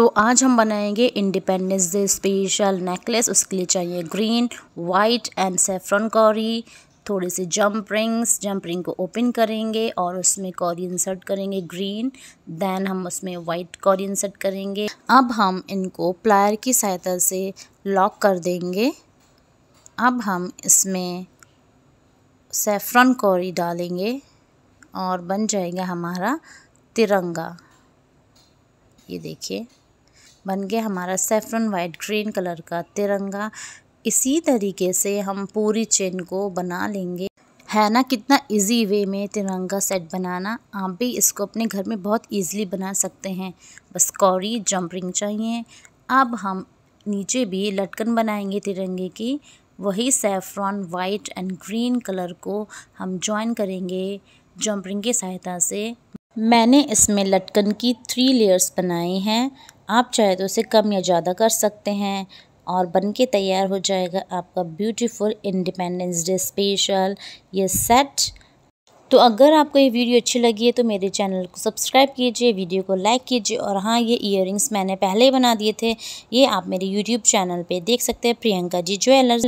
तो आज हम बनाएंगे इंडिपेंडेंस डे स्पेशल नेकलेस उसके लिए चाहिए green white and saffron cowrie थोड़े से जंप रिंग्स जंप रिंग को ओपन करेंगे और उसमें कॉरी इंसर्ट करेंगे ग्रीन देन हम उसमें वाइट कॉरी इंसर्ट करेंगे अब हम इनको प्लायर की सहायता से लॉक कर देंगे अब हम इसमें सेफ्रन कॉरी डालेंगे और बन जाएगा हमारा तिरंगा ये देखिए बन गया हमारा सेफ्रन वाइट ग्रीन कलर का तिरंगा इसी तरीके से हम पूरी चेन को बना लेंगे है ना कितना इजी वे में तिरंगा सेट बनाना आप भी इसको अपने घर में बहुत इजीली बना सकते हैं बस कौड़ी जंप रिंग चाहिए अब हम नीचे भी लटकन बनाएंगे तिरंगे की वही saffron white and green colour को हम ज्वाइन करेंगे जंप रिंग की सहायता से मैंने इसमें लटकन की थ्री लेयर्स बनाई हैं आप चाहे तो उसे कम या ज़्यादा कर सकते हैं और बनके तैयार हो जाएगा आपका ब्यूटीफुल इंडिपेंडेंस डे स्पेशल ये सेट तो अगर आपको ये वीडियो अच्छी लगी है तो मेरे चैनल को सब्सक्राइब कीजिए वीडियो को लाइक कीजिए और हाँ ये इयर मैंने पहले ही बना दिए थे ये आप मेरे यूट्यूब चैनल पे देख सकते हैं प्रियंका जी ज्वेलर्स